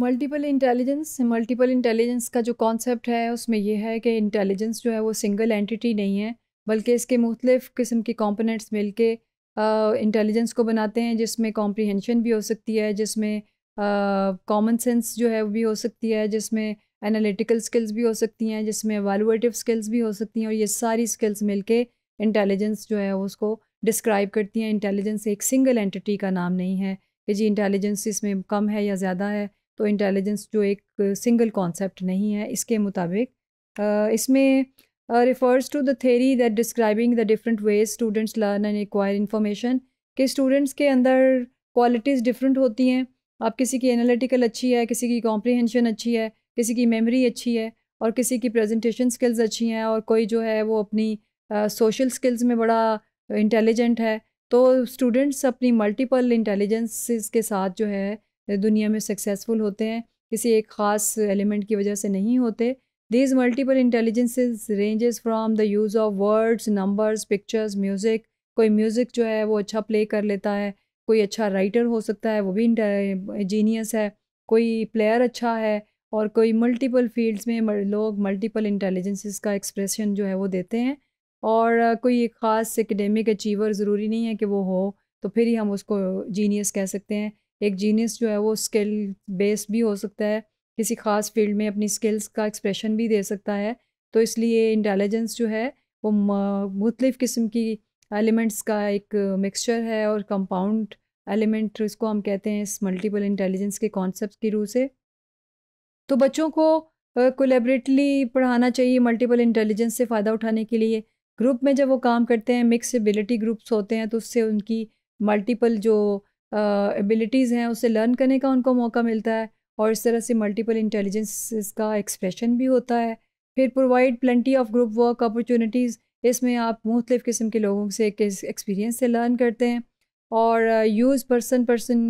multiple intelligence multiple intelligence का जो concept है उसमें यह है कि इंटेलिजेंस जो है वो सिंगल एंटिटी नहीं है बल्कि इसके मुख्तलिफ़ किस्म के कॉम्पोनेंट्स मिल के इंटेलिजेंस को बनाते हैं जिसमें कॉम्प्रीहेंशन भी हो सकती है जिसमें कॉमन सेंस जो है वो भी हो सकती है जिसमें एनालिटिकल स्किल्स भी हो सकती हैं जिसमें एवालुएटिव स्किल्स भी हो सकती हैं और ये सारी स्किल्स के इंटेलिजेंस जो है उसको डिस्क्राइब करती हैं इंटेलिजेंस एक सिंगल एंटिटी का नाम नहीं है कि जी इंटेलिजेंस इसमें कम है या ज़्यादा है तो इंटेलिजेंस जो एक सिंगल कॉन्सेप्ट नहीं है इसके मुताबिक इसमें refers to the theory that describing the different ways students learn and acquire information कि स्टूडेंट्स के अंदर क्वालिटीज़ डिफरेंट होती हैं आप किसी की एनालिटिकल अच्छी है किसी की कॉम्प्रीहेंशन अच्छी है किसी की मेमोरी अच्छी है और किसी की प्रेजेंटेशन स्किल्स अच्छी हैं और कोई जो है वो अपनी सोशल uh, स्किल्स में बड़ा इंटेलिजेंट है तो स्टूडेंट्स अपनी मल्टीपल इंटेलिजेंसेस के साथ जो है दुनिया में सक्सेसफुल होते हैं किसी एक ख़ास एलिमेंट की वजह से नहीं होते these multiple intelligences ranges from the use of words numbers pictures music कोई म्यूज़िक जो है वो अच्छा प्ले कर लेता है कोई अच्छा राइटर हो सकता है वो भी जीनियस है कोई प्लेयर अच्छा है और कोई मल्टीपल फील्ड्स में लोग मल्टीपल इंटेलिजेंसेस का एक्सप्रेशन जो है वो देते हैं और कोई एक ख़ास एकेडमिक अचीवर ज़रूरी नहीं है कि वो हो तो फिर ही हम उसको जीनियस कह सकते हैं एक जीनियस जो है वो स्किल बेस्ड भी हो सकता है किसी ख़ास फील्ड में अपनी स्किल्स का एक्सप्रेशन भी दे सकता है तो इसलिए इंटेलिजेंस जो है वो मुख्तलिफ़ किस्म की एलिमेंट्स का एक मिक्सचर है और कंपाउंड एलिमेंट इसको हम कहते हैं इस मल्टीपल इंटेलिजेंस के कॉन्सेप्ट की रूह से तो बच्चों को कोलेबरेटली पढ़ाना चाहिए मल्टीपल इंटेलिजेंस से फ़ायदा उठाने के लिए ग्रुप में जब वो काम करते हैं मिक्स एबिलिटी ग्रुप्स होते हैं तो उससे उनकी मल्टीपल जो एबिलिटीज़ uh, हैं उसे लर्न करने का उनको मौका मिलता है और इस तरह से मल्टीपल इंटेलिजेंस का एक्सप्रेशन भी होता है फिर provide plenty of group work opportunities इसमें आप मुख्तफ़ किस्म के लोगों से एक्सपीरियंस से लर्न करते हैं और use person person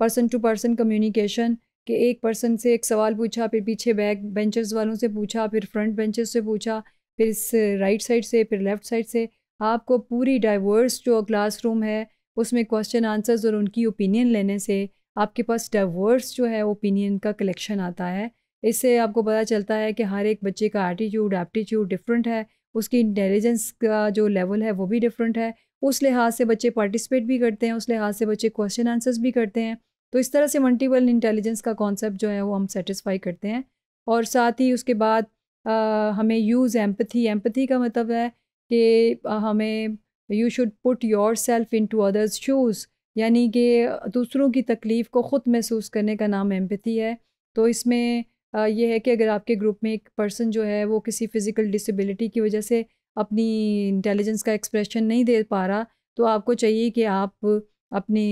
person to person communication कि एक पर्सन से एक सवाल पूछा फिर पीछे बैक बेंचेस वालों से पूछा फिर फ्रंट बेंचेस से पूछा फिर इस राइट साइड से फिर लेफ़्ट साइड से आपको पूरी डाइवर्स जो क्लासरूम है उसमें क्वेश्चन आंसर्स और उनकी ओपिनियन लेने से आपके पास डाइवर्स जो है ओपिनियन का कलेक्शन आता है इससे आपको पता चलता है कि हर एक बच्चे का एटीट्यूड एप्टीट्यूड डिफरेंट है उसकी इंटेलिजेंस का जो लेवल है वो भी डिफरेंट है उस लिहाज से बच्चे पार्टिसिपेट भी करते हैं उस लिहाज से बच्चे क्वेश्चन आंसर्स भी करते हैं तो इस तरह से मल्टीपल इंटेलिजेंस का कॉन्सेप्ट जो है वो हम सेटिस्फाई करते हैं और साथ ही उसके बाद आ, हमें यूज़ एम्पथी एम्पथी का मतलब है कि हमें you should put yourself into others shoes यानी कि दूसरों की तकलीफ़ को ख़ुद महसूस करने का नाम एम्पथी है तो इसमें यह है कि अगर आपके ग्रुप में एक पर्सन जो है वो किसी फ़िज़िकल डिसेबिलिटी की वजह से अपनी इंटेलिजेंस का एक्सप्रेशन नहीं दे पा रहा तो आपको चाहिए कि आप अपने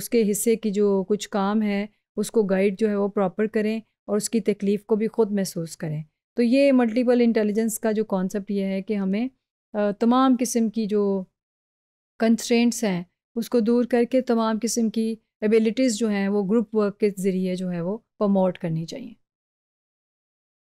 उसके हिस्से की जो कुछ काम है उसको गाइड जो है वो प्रॉपर करें और उसकी तकलीफ़ को भी ख़ुद महसूस करें तो ये मल्टीपल इंटेलिजेंस का जो कॉन्सेप्ट ये है कि हमें तमाम किस्म की जो कंस्ट्रेंट्स हैं उसको दूर करके तमाम किस्म की एबिलिटीज़ जो हैं वो ग्रुप वर्क के ज़रिए जो है वो प्रमोट करनी चाहिए